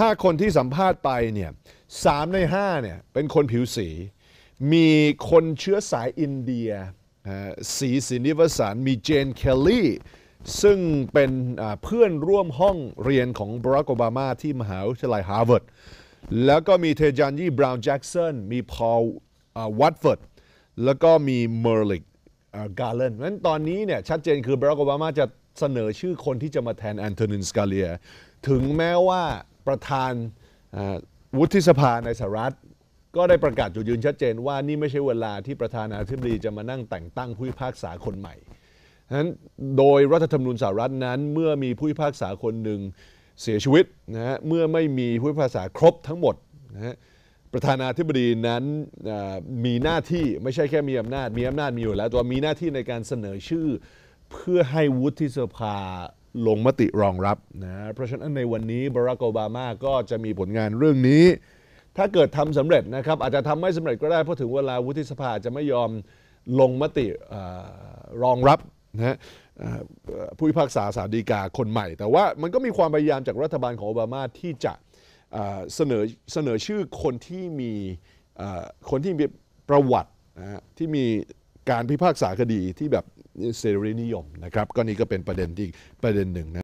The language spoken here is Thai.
ถ้าคนที่สัมภาษณ์ไปเนี่ยสามในห้าเนี่ยเป็นคนผิวสี มีคนเชื้อสายอินเดีย สีสินิวสันมีเจนเคลลี่ ซึ่งเป็นเพื่อนร่วมห้องเรียนของบรักโอบามา ที่มหาวิทยาลัยฮาร์วาร์ด แล้วก็มีเทจันยี่บราวน์แจ็กสัน มีพอลวัตฟอร์ด แล้วก็มีเมอร์ลิกกาเลนนั้นตอนนี้เนี่ยชัดเจนคือบรักโอบามา จะเสนอชื่อคนที่จะมาแทนแอนโทนินสกาเลีย ถึงแม้ว่าประธานวุฒิสภาในสหรัฐก็ได้ประกาศจุดยืนชัดเจนว่านี่ไม่ใช่เวลาที่ประธานาธิบดีจะมานั่งแต่งตั้งผู้พิพากษาคนใหม่ฉะนั้นโดยรัฐธรรมนูญสหรัฐนั้น เมื่อมีผู้พิพากษาคนหนึ่งเสียชีวิตนะฮะเมื่อไม่มีผู้พิพากษาครบทั้งหมดนะฮะประธานาธิบดีนั้นมีหน้าที่ไม่ใช่แค่มีอำนาจ มีอำนาจมีอยู่แล้วตัวมีหน้าที่ในการเสนอชื่อเพื่อให้วุฒิสภาลงมติรองรับนะเพราะฉะนั้นในวันนี้บารักโอบามาก็จะมีผลงานเรื่องนี้ ถ้าเกิดทำสำเร็จนะครับอาจจะทำไม่สำเร็จก็ได้ เพราะถึงเวลาวุฒิสภาจะไม่ยอมลงมติรองรับนะผู้พิพากษาสาดีกาคนใหม่ แต่ว่ามันก็มีความพยายามจากรัฐบาลของโอบามาที่จะเสนอเสนอชื่อคนที่มีคนที่มีประวัตินะที่มีการพิพากษาคดีที่แบบเสรีนิยมนะครับก็นี่ก็เป็นประเด็นที่ประเด็นหนึ่งนะ